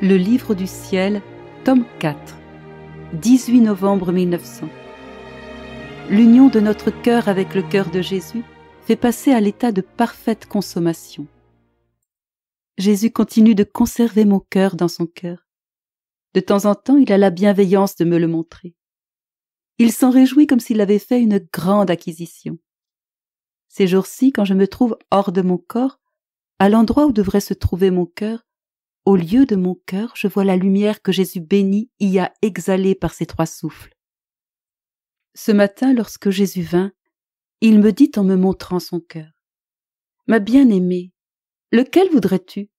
Le Livre du Ciel, tome 4, 18 novembre 1900. L'union de notre cœur avec le cœur de Jésus fait passer à l'état de parfaite consommation. Jésus continue de conserver mon cœur dans son cœur. De temps en temps, il a la bienveillance de me le montrer. Il s'en réjouit comme s'il avait fait une grande acquisition. Ces jours-ci, quand je me trouve hors de mon corps, à l'endroit où devrait se trouver mon cœur, au lieu de mon cœur, je vois la lumière que Jésus béni y a exhalée par ses trois souffles. Ce matin, lorsque Jésus vint, il me dit en me montrant son cœur. Ma bien-aimée, lequel voudrais-tu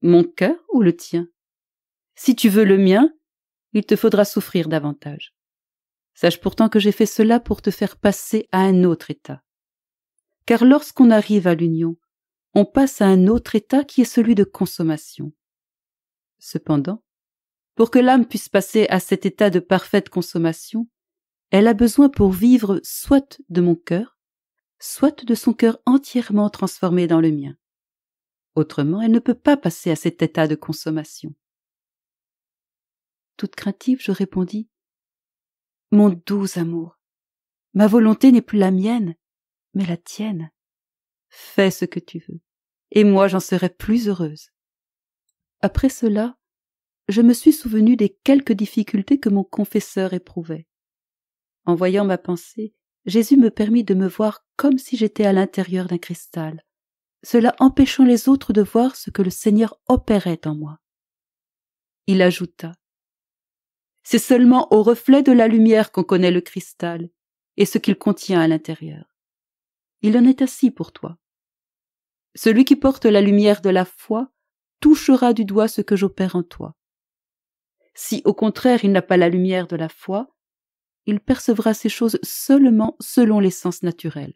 Mon cœur ou le tien Si tu veux le mien, il te faudra souffrir davantage. Sache pourtant que j'ai fait cela pour te faire passer à un autre état. Car lorsqu'on arrive à l'union, on passe à un autre état qui est celui de consommation. Cependant, pour que l'âme puisse passer à cet état de parfaite consommation, elle a besoin pour vivre soit de mon cœur, soit de son cœur entièrement transformé dans le mien. Autrement, elle ne peut pas passer à cet état de consommation. Toute craintive, je répondis Mon doux amour, ma volonté n'est plus la mienne, mais la tienne. Fais ce que tu veux, et moi j'en serai plus heureuse. Après cela, je me suis souvenu des quelques difficultés que mon confesseur éprouvait. En voyant ma pensée, Jésus me permit de me voir comme si j'étais à l'intérieur d'un cristal, cela empêchant les autres de voir ce que le Seigneur opérait en moi. Il ajouta C'est seulement au reflet de la lumière qu'on connaît le cristal et ce qu'il contient à l'intérieur. Il en est ainsi pour toi. Celui qui porte la lumière de la foi touchera du doigt ce que j'opère en toi. Si au contraire il n'a pas la lumière de la foi, il percevra ces choses seulement selon les sens naturels.